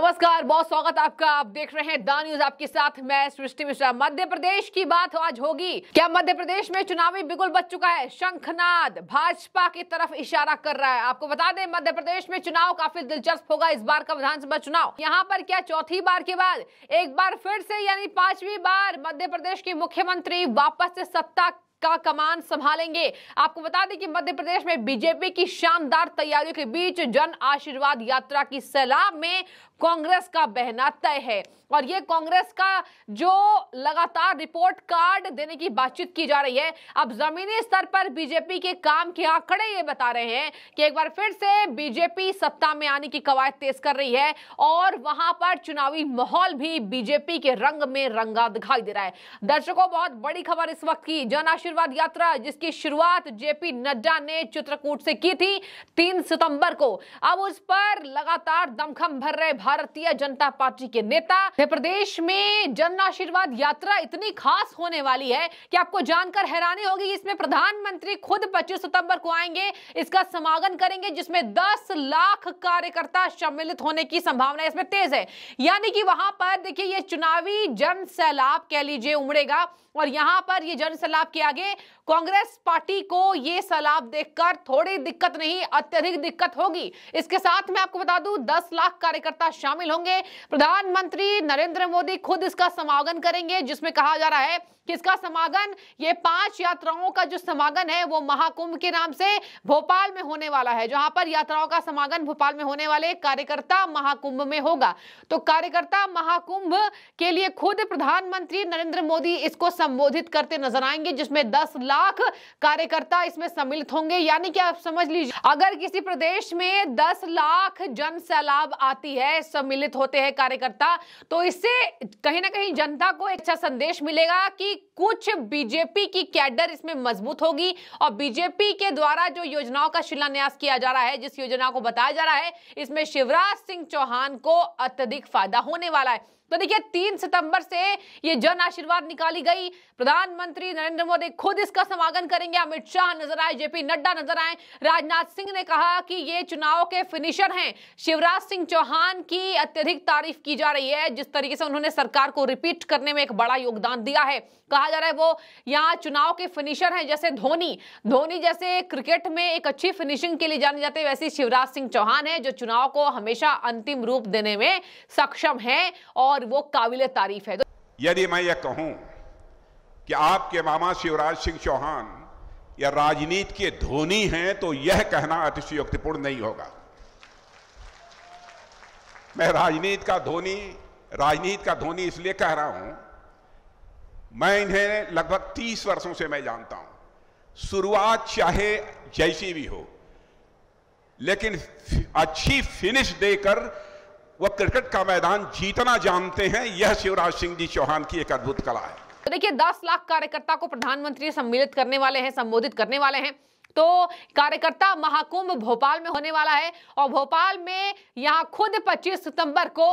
नमस्कार बहुत स्वागत आपका आप देख रहे हैं दा न्यूज आपके साथ मैं सृष्टि मिश्रा मध्य प्रदेश की बात तो आज होगी क्या मध्य प्रदेश में चुनावी बिगुल बच चुका है शंखनाद भाजपा की तरफ इशारा कर रहा है आपको बता दें मध्य प्रदेश में चुनाव काफी दिलचस्प होगा इस बार का विधानसभा चुनाव यहाँ पर क्या चौथी बार के बाद एक बार फिर से यानी पांचवी बार मध्य प्रदेश के मुख्यमंत्री वापस से सत्ता का कमान संभालेंगे आपको बता दें कि मध्य प्रदेश में बीजेपी की शानदार तैयारियों के बीच जन आशीर्वाद यात्रा की सैलाब में कांग्रेस का बहना तय है और ये कांग्रेस का जो लगातार रिपोर्ट कार्ड देने की बातचीत की जा रही है अब जमीनी स्तर पर बीजेपी के काम के आंकड़े ये बता रहे हैं कि एक बार फिर से बीजेपी सत्ता में आने की कवायद तेज कर रही है और वहां पर चुनावी माहौल भी बीजेपी के रंग में रंगा दिखाई दे रहा है दर्शकों बहुत बड़ी खबर इस वक्त की जन आशीर्वाद यात्रा जिसकी शुरुआत जेपी नड्डा ने चित्रकूट से की थी तीन सितंबर को अब उस पर लगातार दमखम भर रहे भारतीय जनता पार्टी के नेता मध्य प्रदेश में जन आशीर्वाद यात्रा इतनी खास होने वाली है कि आपको जानकर हैरानी होगी इसमें प्रधानमंत्री खुद 25 सितंबर को आएंगे इसका समागम करेंगे जिसमें 10 लाख कार्यकर्ता सम्मिलित होने की संभावना इसमें तेज है यानी कि वहां पर देखिए ये चुनावी जन सैलाब कह लीजिए उमड़ेगा और यहां पर ये जन सैलाब के आगे कांग्रेस पार्टी को ये सैलाब देखकर थोड़ी दिक्कत नहीं अत्यधिक दिक्कत होगी इसके साथ मैं आपको बता दूं दस लाख कार्यकर्ता शामिल होंगे प्रधानमंत्री नरेंद्र मोदी खुद इसका समागन करेंगे जिसमें कहा जा रहा है कि इसका समागन ये पांच यात्राओं का जो समागन है वो महाकुंभ के नाम से भोपाल में होने वाला है जहां पर यात्राओं का समागन भोपाल में होने वाले कार्यकर्ता महाकुंभ में होगा तो कार्यकर्ता महाकुंभ के लिए खुद प्रधानमंत्री नरेंद्र मोदी इसको संबोधित करते नजर आएंगे जिसमें दस लाख कार्यकर्ता इसमें सम्मिलित होंगे यानी कि आप समझ लीजिए अगर किसी प्रदेश में दस लाख जन आती है सम्मिलित होते हैं कार्यकर्ता तो इससे कहीं ना कहीं जनता को अच्छा संदेश मिलेगा कि कुछ बीजेपी की कैडर इसमें मजबूत होगी और बीजेपी के द्वारा जो योजनाओं का शिलान्यास किया जा रहा है जिस योजना को बताया जा रहा है इसमें शिवराज सिंह चौहान को अत्यधिक फायदा होने वाला है तो देखिए तीन सितंबर से ये जन आशीर्वाद निकाली गई प्रधानमंत्री नरेंद्र मोदी खुद इसका समागम करेंगे अमित शाह नजर आए जेपी नड्डा नजर आए राजनाथ सिंह ने कहा कि ये चुनाव के फिनिशर हैं शिवराज सिंह चौहान की अत्यधिक तारीफ की जा रही है जिस तरीके से उन्होंने सरकार को रिपीट करने में एक बड़ा योगदान दिया है कहा जा रहा है वो यहाँ चुनाव के फिनिशर हैं जैसे धोनी धोनी जैसे क्रिकेट में एक अच्छी फिनिशिंग के लिए जाने जाते हैं वैसे शिवराज सिंह चौहान है जो चुनाव को हमेशा अंतिम रूप देने में सक्षम है और और वो काबिल तारीफ है यदि मैं ये कहूं कि आपके मामा शिवराज सिंह चौहान या राजनीति के धोनी हैं तो यह कहना अतिशयोक्तिपूर्ण नहीं होगा मैं राजनीति का धोनी राजनीति का धोनी इसलिए कह रहा हूं मैं इन्हें लगभग तीस वर्षों से मैं जानता हूं शुरुआत चाहे जैसी भी हो लेकिन अच्छी फिनिश देकर वह क्रिकेट का मैदान जीतना जानते हैं यह शिवराज सिंह जी चौहान की एक अद्भुत कला है तो देखिए दस लाख कार्यकर्ता को प्रधानमंत्री सम्मिलित करने वाले हैं संबोधित करने वाले हैं तो कार्यकर्ता महाकुंभ भोपाल में होने वाला है और भोपाल में यहाँ खुद 25 सितंबर को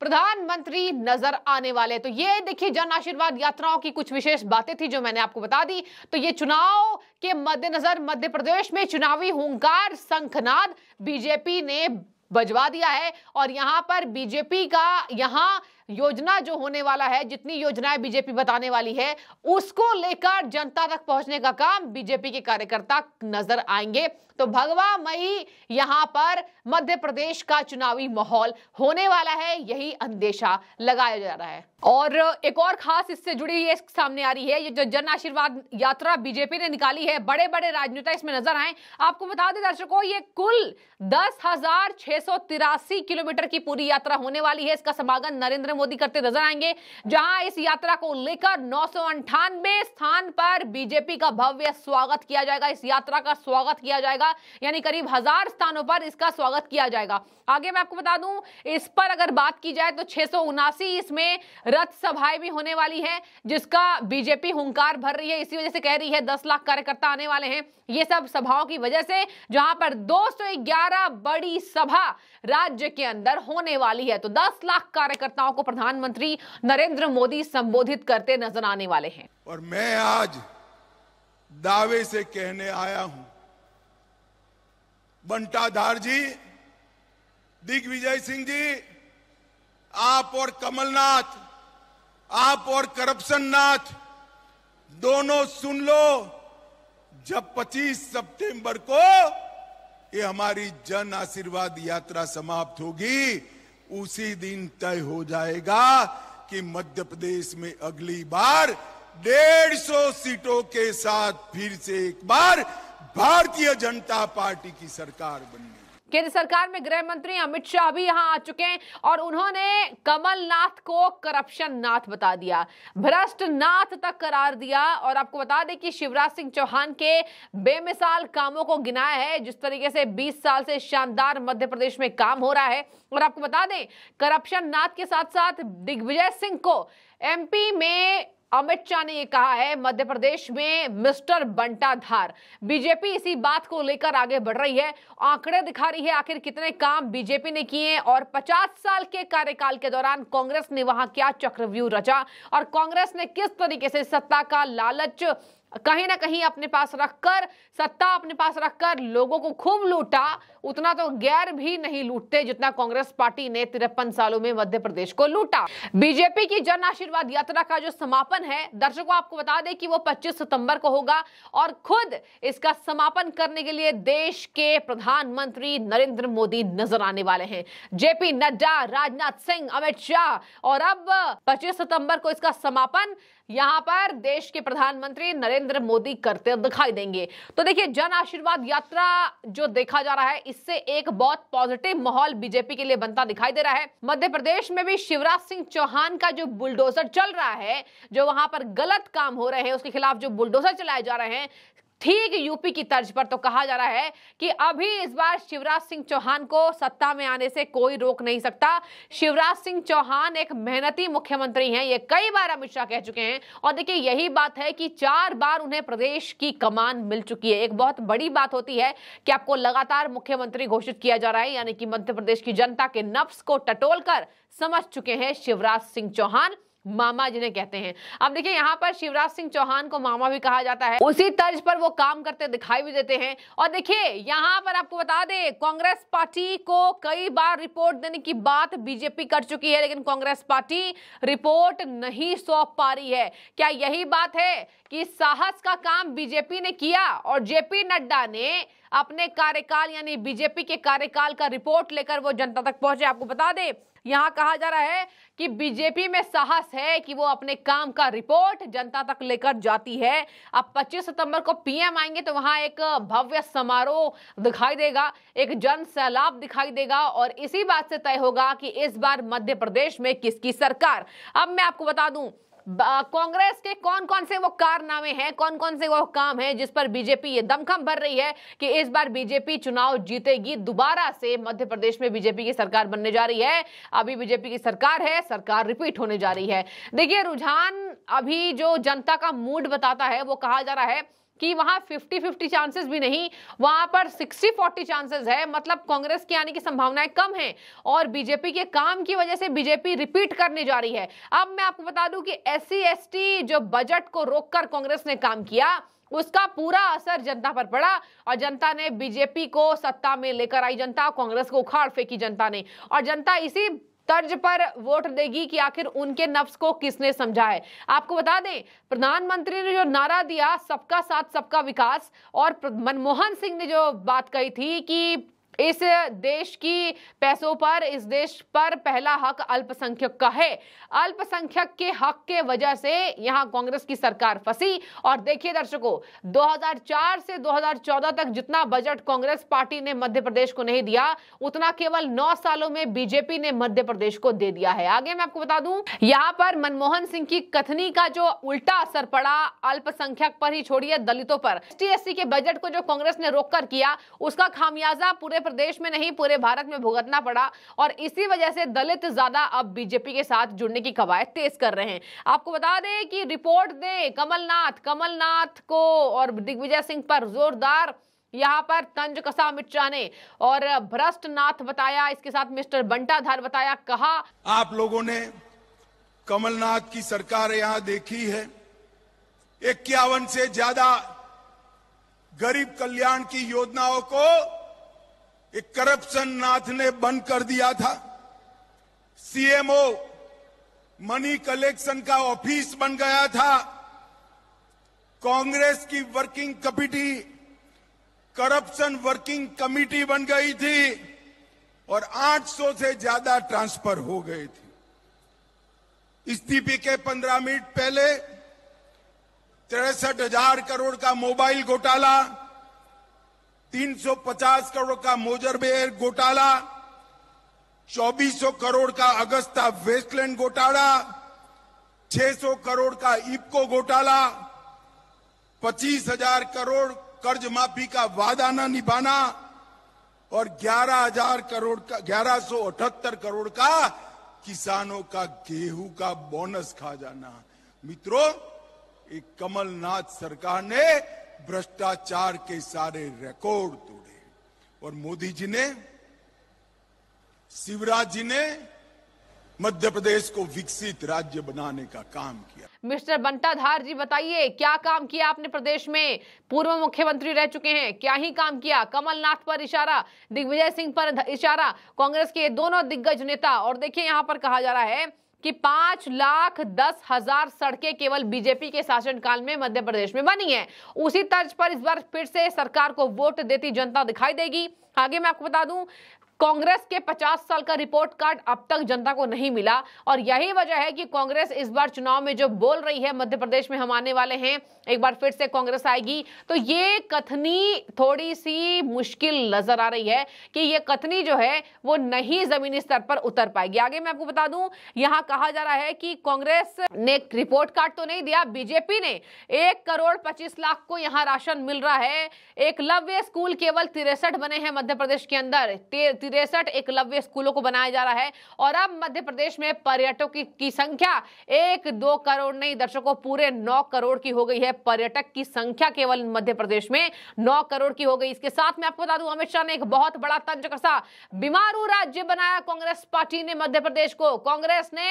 प्रधानमंत्री नजर आने वाले तो ये देखिए जन आशीर्वाद यात्राओं की कुछ विशेष बातें थी जो मैंने आपको बता दी तो ये चुनाव के मद्देनजर मध्य प्रदेश में चुनावी हूंकार संखनाद बीजेपी ने बजवा दिया है और यहां पर बीजेपी का यहां योजना जो होने वाला है जितनी योजनाएं बीजेपी बताने वाली है उसको लेकर जनता तक पहुंचने का काम बीजेपी के कार्यकर्ता नजर आएंगे तो भगवा मई यहां पर मध्य प्रदेश का चुनावी माहौल होने वाला है यही अंदेशा लगाया जा रहा है और एक और खास इससे जुड़ी ये सामने आ रही है ये जो जन आशीर्वाद यात्रा बीजेपी ने निकाली है बड़े बड़े राजनेता इसमें नजर आए आपको बता दें दर्शकों ये कुल दस हजार छह सौ तिरासी किलोमीटर की पूरी यात्रा होने वाली है इसका समागम नरेंद्र मोदी करते नजर आएंगे जहां इस यात्रा को लेकर नौ स्थान पर बीजेपी का भव्य स्वागत किया जाएगा इस यात्रा का स्वागत किया जाएगा यानी करीब हजार स्थानों पर इसका स्वागत किया जाएगा आगे मैं आपको बता दूं इस पर अगर बात की जाए तो छह इसमें रथ सभाएं भी होने वाली है जिसका बीजेपी हुंकार भर रही है इसी वजह से कह रही है दस लाख कार्यकर्ता आने वाले हैं ये सब सभाओं की वजह से जहां पर 211 बड़ी सभा राज्य के अंदर होने वाली है तो 10 लाख कार्यकर्ताओं को प्रधानमंत्री नरेंद्र मोदी संबोधित करते नजर आने वाले हैं और मैं आज दावे से कहने आया हूं बंटाधार जी दिग्विजय सिंह जी आप और कमलनाथ आप और करप्शन नाथ दोनों सुन लो जब 25 सितंबर को ये हमारी जन आशीर्वाद यात्रा समाप्त होगी उसी दिन तय हो जाएगा कि मध्य प्रदेश में अगली बार 150 सीटों के साथ फिर से एक बार भारतीय जनता पार्टी की सरकार बन गई केंद्र सरकार में गृह मंत्री अमित शाह भी यहां आ चुके हैं और उन्होंने कमलनाथ को करप्शन नाथ बता दिया भ्रष्ट नाथ तक करार दिया और आपको बता दें कि शिवराज सिंह चौहान के बेमिसाल कामों को गिनाया है जिस तरीके से 20 साल से शानदार मध्य प्रदेश में काम हो रहा है और आपको बता दें करप्शन नाथ के साथ साथ दिग्विजय सिंह को एमपी में अमित शाह ने यह कहा है मध्य प्रदेश में मिस्टर बंटाधार बीजेपी इसी बात को लेकर आगे बढ़ रही है आंकड़े दिखा रही है आखिर कितने काम बीजेपी ने किए और 50 साल के कार्यकाल के दौरान कांग्रेस ने वहां क्या चक्रव्यूह रचा और कांग्रेस ने किस तरीके से सत्ता का लालच कहीं ना कहीं अपने पास रखकर सत्ता अपने पास रखकर लोगों को खूब लूटा उतना तो गैर भी नहीं लूटते जितना कांग्रेस पार्टी ने तिरपन सालों में मध्य प्रदेश को लूटा बीजेपी की जन आशीर्वाद यात्रा का जो समापन है दर्शकों आपको बता दें कि वो 25 सितंबर को होगा और खुद इसका समापन करने के लिए देश के प्रधानमंत्री नरेंद्र मोदी नजर आने वाले हैं जेपी नड्डा राजनाथ सिंह अमित शाह और अब पच्चीस सितंबर को इसका समापन यहां पर देश के प्रधानमंत्री नरेंद्र मोदी करते दिखाई देंगे तो देखिए जन आशीर्वाद यात्रा जो देखा जा रहा है इससे एक बहुत पॉजिटिव माहौल बीजेपी के लिए बनता दिखाई दे रहा है मध्य प्रदेश में भी शिवराज सिंह चौहान का जो बुलडोजर चल रहा है जो वहां पर गलत काम हो रहे हैं उसके खिलाफ जो बुलडोजर चलाए जा रहे हैं ठीक यूपी की तर्ज पर तो कहा जा रहा है कि अभी इस बार शिवराज सिंह चौहान को सत्ता में आने से कोई रोक नहीं सकता शिवराज सिंह चौहान एक मेहनती मुख्यमंत्री हैं ये कई बार अमित शाह कह चुके हैं और देखिए यही बात है कि चार बार उन्हें प्रदेश की कमान मिल चुकी है एक बहुत बड़ी बात होती है कि आपको लगातार मुख्यमंत्री घोषित किया जा रहा है यानी कि मध्य प्रदेश की जनता के नफ्स को टटोल कर समझ चुके हैं शिवराज सिंह चौहान मामा जिन्हें कहते हैं अब देखिए यहाँ पर शिवराज सिंह चौहान को मामा भी कहा जाता है उसी तर्ज पर वो काम करते दिखाई भी देते हैं और देखिए यहाँ पर आपको बता दें कांग्रेस पार्टी को कई बार रिपोर्ट देने की बात बीजेपी कर चुकी है लेकिन कांग्रेस पार्टी रिपोर्ट नहीं सौंप पा रही है क्या यही बात है कि साहस का काम बीजेपी ने किया और जेपी नड्डा ने अपने कार्यकाल यानी बीजेपी के कार्यकाल का रिपोर्ट लेकर वो जनता तक पहुंचे आपको बता दें यहाँ कहा जा रहा है कि बीजेपी में साहस है कि वो अपने काम का रिपोर्ट जनता तक लेकर जाती है अब 25 सितंबर को पीएम आएंगे तो वहां एक भव्य समारोह दिखाई देगा एक जन सैलाब दिखाई देगा और इसी बात से तय होगा कि इस बार मध्य प्रदेश में किसकी सरकार अब मैं आपको बता दूं कांग्रेस के कौन कौन से वो कारनामे हैं कौन कौन से वो काम हैं जिस पर बीजेपी ये दमखम भर रही है कि इस बार बीजेपी चुनाव जीतेगी दोबारा से मध्य प्रदेश में बीजेपी की सरकार बनने जा रही है अभी बीजेपी की सरकार है सरकार रिपीट होने जा रही है देखिए रुझान अभी जो जनता का मूड बताता है वो कहा जा रहा है कि वहां 50-50 चांसेस भी नहीं वहां पर 60-40 चांसेस है मतलब कांग्रेस की आने की संभावनाएं कम है और बीजेपी के काम की वजह से बीजेपी रिपीट करने जा रही है अब मैं आपको बता दूं कि एस सी जो बजट को रोककर कांग्रेस ने काम किया उसका पूरा असर जनता पर पड़ा और जनता ने बीजेपी को सत्ता में लेकर आई जनता कांग्रेस को उखाड़ फेंकी जनता ने और जनता इसी तर्ज पर वोट देगी कि आखिर उनके नफ्स को किसने समझाए आपको बता दें प्रधानमंत्री ने जो नारा दिया सबका साथ सबका विकास और मनमोहन सिंह ने जो बात कही थी कि इस देश की पैसों पर इस देश पर पहला हक अल्पसंख्यक का है अल्पसंख्यक के हक के वजह से यहां कांग्रेस की सरकार फंसी और देखिए दर्शकों 2004 से 2014 तक जितना बजट कांग्रेस पार्टी ने मध्य प्रदेश को नहीं दिया उतना केवल 9 सालों में बीजेपी ने मध्य प्रदेश को दे दिया है आगे मैं आपको बता दूं यहां पर मनमोहन सिंह की कथनी का जो उल्टा असर पड़ा अल्पसंख्यक पर ही छोड़िए दलितों पर एस के बजट को जो कांग्रेस ने रोक कर किया उसका खामियाजा पूरे पूरे प्रदेश में नहीं पूरे भारत में भुगतना पड़ा और इसी वजह से दलित ज्यादा अब बीजेपी के साथ जुड़ने की कवायद तेज कर रहे हैं आपको बता दें कि रिपोर्ट दें कमलनाथ कमलनाथ को और दिग्विजय सिंह पर जोरदार यहाँ पर तंज कसा अमित शाह ने और भ्रष्ट नाथ बताया इसके साथ मिस्टर बंटाधार बताया कहा आप लोगों ने कमलनाथ की सरकार यहाँ देखी है इक्यावन से ज्यादा गरीब कल्याण की योजनाओं को एक करप्शन नाथ ने बंद कर दिया था सीएमओ मनी कलेक्शन का ऑफिस बन गया था कांग्रेस की working committee corruption working committee बन गई थी और 800 से ज्यादा ट्रांसफर हो गए थे इस्तीफे के 15 मिनट पहले तिरसठ हजार करोड़ का मोबाइल घोटाला 350 करोड़ का मोजरबेर घोटाला 2400 करोड़ का अगस्ता वेस्टलैंड घोटाला 600 करोड़ का इपको घोटाला 25,000 करोड़ कर्ज माफी का वादा न निभाना और 11,000 करोड़ का ग्यारह करोड़ का किसानों का गेहूं का बोनस खा जाना मित्रों एक कमलनाथ सरकार ने भ्रष्टाचार के सारे रिकॉर्ड तोड़े और मोदी जी ने शिवराज जी ने मध्य प्रदेश को विकसित राज्य बनाने का काम किया मिस्टर बंटाधार जी बताइए क्या काम किया आपने प्रदेश में पूर्व मुख्यमंत्री रह चुके हैं क्या ही काम किया कमलनाथ पर इशारा दिग्विजय सिंह पर इशारा कांग्रेस के दोनों दिग्गज नेता और देखिए यहाँ पर कहा जा रहा है कि पांच लाख दस हजार सड़कें केवल बीजेपी के शासनकाल में मध्य प्रदेश में बनी है उसी तर्ज पर इस बार फिर से सरकार को वोट देती जनता दिखाई देगी आगे मैं आपको बता दूं कांग्रेस के 50 साल का रिपोर्ट कार्ड अब तक जनता को नहीं मिला और यही वजह है कि कांग्रेस इस बार चुनाव में जो बोल रही है मध्य प्रदेश में हम आने वाले हैं एक बार फिर से कांग्रेस आएगी तो ये कथनी थोड़ी सी मुश्किल नजर आ रही है कि ये कथनी जो है वो नहीं जमीनी स्तर पर उतर पाएगी आगे मैं आपको बता दूं यहां कहा जा रहा है कि कांग्रेस ने रिपोर्ट कार्ड तो नहीं दिया बीजेपी ने एक करोड़ पच्चीस लाख को यहां राशन मिल रहा है एक लव्य स्कूल केवल तिरसठ बने हैं मध्य प्रदेश के अंदर तिरसठ एकलव्य स्कूलों को बनाया जा रहा है और अब मध्य प्रदेश में पर्यटकों की, की संख्या एक दो करोड़ नहीं दर्शकों पूरे नौ करोड़ की हो गई है पर्यटक की संख्या केवल मध्य प्रदेश में नौ करोड़ की हो गई इसके साथ में आपको बता दूं अमित शाह ने एक बहुत बड़ा तंज कसा बीमारू राज्य बनाया कांग्रेस पार्टी ने मध्य प्रदेश को कांग्रेस ने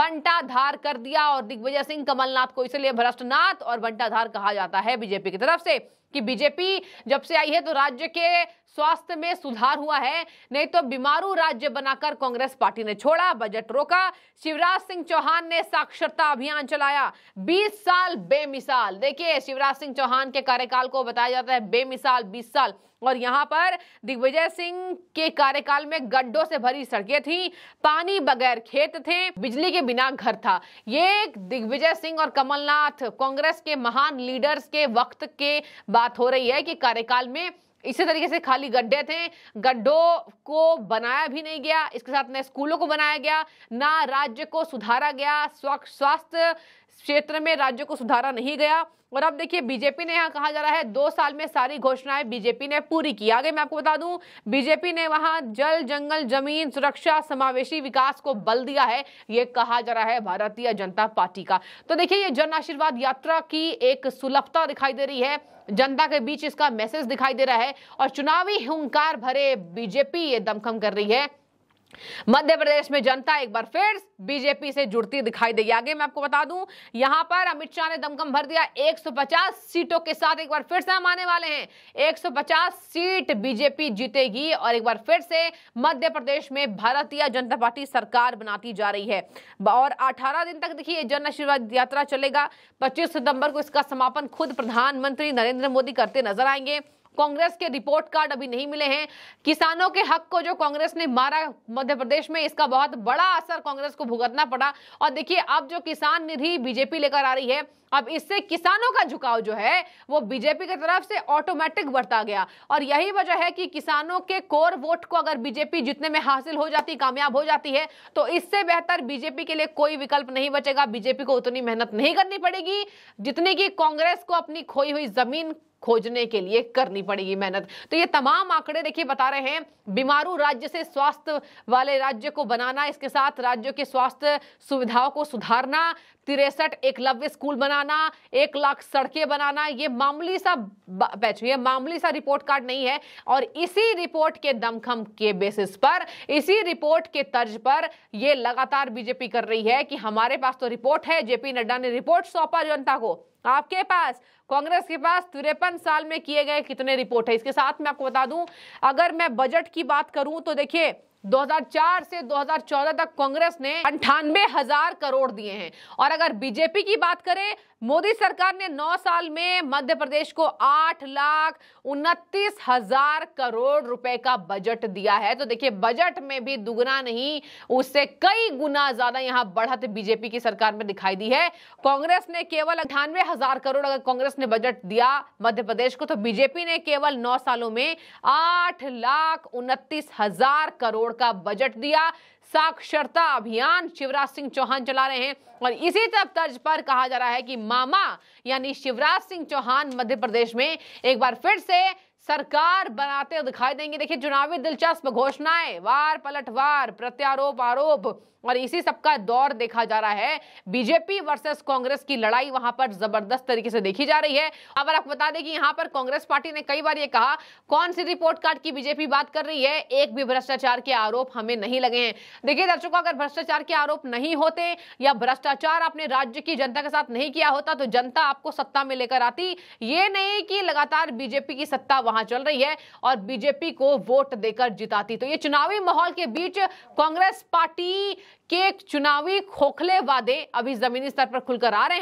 बंटाधार कर दिया और दिग्विजय सिंह कमलनाथ को इसलिए भ्रष्टनाथ और बंटाधार कहा जाता है बीजेपी की तरफ से कि बीजेपी जब से आई है तो राज्य के स्वास्थ्य में सुधार हुआ है नहीं तो बीमारू राज्य बनाकर कांग्रेस पार्टी ने छोड़ा बजट रोका शिवराज सिंह चौहान ने साक्षरता अभियान चलाया 20 साल बेमिसाल देखिए शिवराज सिंह चौहान के कार्यकाल को बताया जाता है बेमिसाल 20 साल और यहाँ पर दिग्विजय सिंह के कार्यकाल में गड्ढों से भरी सड़कें थी पानी बगैर खेत थे बिजली के बिना घर था ये दिग्विजय सिंह और कमलनाथ कांग्रेस के महान लीडर्स के वक्त के बात हो रही है कि कार्यकाल में इसी तरीके से खाली गड्ढे थे गड्ढों को बनाया भी नहीं गया इसके साथ न स्कूलों को बनाया गया ना राज्य को सुधारा गया स्वास्थ्य क्षेत्र में राज्य को सुधारा नहीं गया और अब देखिए बीजेपी ने यहाँ कहा जा रहा है दो साल में सारी घोषणाएं बीजेपी ने पूरी की आगे मैं आपको बता दूं बीजेपी ने वहां जल जंगल जमीन सुरक्षा समावेशी विकास को बल दिया है ये कहा जा रहा है भारतीय जनता पार्टी का तो देखिए ये जन आशीर्वाद यात्रा की एक सुलभता दिखाई दे रही है जनता के बीच इसका मैसेज दिखाई दे रहा है और चुनावी हंकार भरे बीजेपी ये दमखम कर रही है मध्य प्रदेश में जनता एक बार फिर बीजेपी से जुड़ती दिखाई देगी आगे मैं आपको बता दूं यहां पर अमित शाह ने दमकम भर दिया 150 सीटों के साथ एक बार फिर से हम आने वाले हैं 150 सीट बीजेपी जीतेगी और एक बार फिर से मध्य प्रदेश में भारतीय जनता पार्टी सरकार बनाती जा रही है और 18 दिन तक देखिए जन आशीर्वाद यात्रा चलेगा पच्चीस सितंबर को इसका समापन खुद प्रधानमंत्री नरेंद्र मोदी करते नजर आएंगे कांग्रेस के रिपोर्ट कार्ड अभी नहीं मिले हैं किसानों के हक को जो कांग्रेस ने मारा मध्य प्रदेश में इसका बहुत बड़ा असर कांग्रेस को भुगतना पड़ा और देखिए अब जो किसान निधि बीजेपी लेकर आ रही है अब इससे किसानों का झुकाव जो है वो बीजेपी की तरफ से ऑटोमेटिक बढ़ता गया और यही वजह है कि किसानों के कोर वोट को अगर बीजेपी जितने में हासिल हो जाती कामयाब हो जाती है तो इससे बेहतर बीजेपी के लिए कोई विकल्प नहीं बचेगा बीजेपी को उतनी मेहनत नहीं करनी पड़ेगी जितनी की कांग्रेस को अपनी खोई हुई जमीन खोजने के लिए करनी पड़ेगी मेहनत तो ये तमाम आंकड़े देखिए बता रहे हैं बीमारू राज्य से स्वास्थ्य वाले राज्य को बनाना इसके साथ राज्यों के स्वास्थ्य सुविधाओं को सुधारना तिरसठ एकलव्य स्कूल बनाना एक लाख सड़कें बनाना ये मामूली सा बैच ये मामूली सा रिपोर्ट कार्ड नहीं है और इसी रिपोर्ट के दमखम के बेसिस पर इसी रिपोर्ट के तर्ज पर ये लगातार बीजेपी कर रही है कि हमारे पास तो रिपोर्ट है जेपी नड्डा ने रिपोर्ट सौंपा जनता को आपके पास कांग्रेस के पास तिरपन साल में किए गए कितने रिपोर्ट है इसके साथ मैं आपको बता दूं अगर मैं बजट की बात करूं तो देखिए 2004 से 2014 तक कांग्रेस ने अंठानवे हजार करोड़ दिए हैं और अगर बीजेपी की बात करें मोदी सरकार ने 9 साल में मध्य प्रदेश को आठ लाख उनतीस हजार करोड़ रुपए का बजट दिया है तो देखिए बजट में भी दुगना नहीं उससे कई गुना ज्यादा यहां बढ़त बीजेपी की सरकार में दिखाई दी है कांग्रेस ने केवल अठानवे हजार करोड़ अगर कांग्रेस ने बजट दिया मध्य प्रदेश को तो बीजेपी ने केवल नौ सालों में आठ लाख उनतीस हजार करोड़ का बजट दिया साक्षरता अभियान शिवराज सिंह चौहान चला रहे हैं और इसी तरफ तर्ज पर कहा जा रहा है कि मामा यानी शिवराज सिंह चौहान मध्य प्रदेश में एक बार फिर से सरकार बनाते दिखाई देंगे देखिए चुनावी दिलचस्प घोषणाएं वार पलटवार प्रत्यारोप आरोप और इसी सबका दौर देखा जा रहा है बीजेपी वर्सेस कांग्रेस की लड़ाई वहां पर जबरदस्त तरीके से देखी जा रही है अगर आप बता दें कि यहां पर कांग्रेस पार्टी ने कई बार ये कहा कौन सी रिपोर्ट कार्ड की बीजेपी बात कर रही है एक भी भ्रष्टाचार के आरोप हमें नहीं लगे हैं देखिए दर्शकों अगर भ्रष्टाचार के आरोप नहीं होते या भ्रष्टाचार आपने राज्य की जनता के साथ नहीं किया होता तो जनता आपको सत्ता में लेकर आती ये नहीं कि लगातार बीजेपी की सत्ता वहां चल रही है और बीजेपी को वोट देकर जिताती तो ये चुनावी माहौल के बीच कांग्रेस पार्टी एक चुनावी खोखले वादे अभी जमीनी स्तर पर खुलकर आ रहे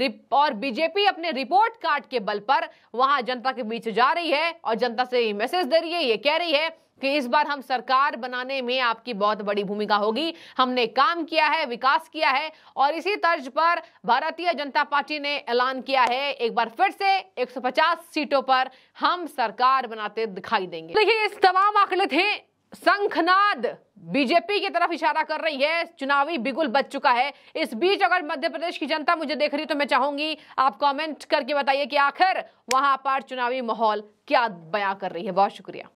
हैं और बीजेपी अपने रिपोर्ट कार्ड के बल पर वहां जनता के बीच जा रही है और जनता से ये मैसेज दे रही है ये कह रही है कि इस बार हम सरकार बनाने में आपकी बहुत बड़ी भूमिका होगी हमने काम किया है विकास किया है और इसी तर्ज पर भारतीय जनता पार्टी ने ऐलान किया है एक बार फिर से 150 सीटों पर हम सरकार बनाते दिखाई देंगे देखिए इस तमाम आंकड़े थे संखनाद बीजेपी की तरफ इशारा कर रही है चुनावी बिगुल बच चुका है इस बीच अगर मध्य प्रदेश की जनता मुझे देख रही तो मैं चाहूंगी आप कमेंट करके बताइए कि आखिर वहां पर चुनावी माहौल क्या बयां कर रही है बहुत शुक्रिया